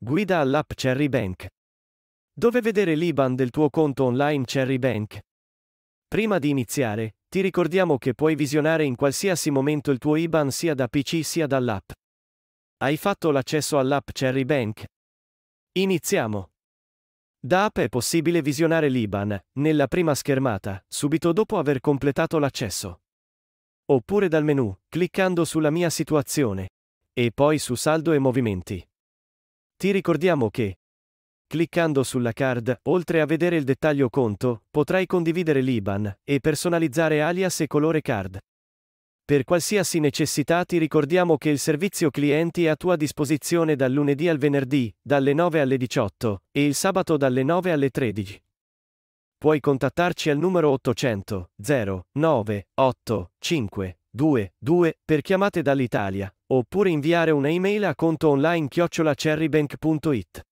Guida all'app Cherry Bank. Dove vedere l'IBAN del tuo conto online Cherry Bank? Prima di iniziare, ti ricordiamo che puoi visionare in qualsiasi momento il tuo IBAN sia da PC sia dall'app. Hai fatto l'accesso all'app Cherry Bank? Iniziamo. Da app è possibile visionare l'IBAN, nella prima schermata, subito dopo aver completato l'accesso. Oppure dal menu, cliccando sulla mia situazione. E poi su saldo e movimenti. Ti ricordiamo che Cliccando sulla card, oltre a vedere il dettaglio conto, potrai condividere l'IBAN e personalizzare alias e colore card. Per qualsiasi necessità ti ricordiamo che il servizio clienti è a tua disposizione dal lunedì al venerdì, dalle 9 alle 18, e il sabato dalle 9 alle 13. Puoi contattarci al numero 800 0985 9 2, 2, per chiamate dall'Italia, oppure inviare una email a conto online chiocciolacherrybank.it.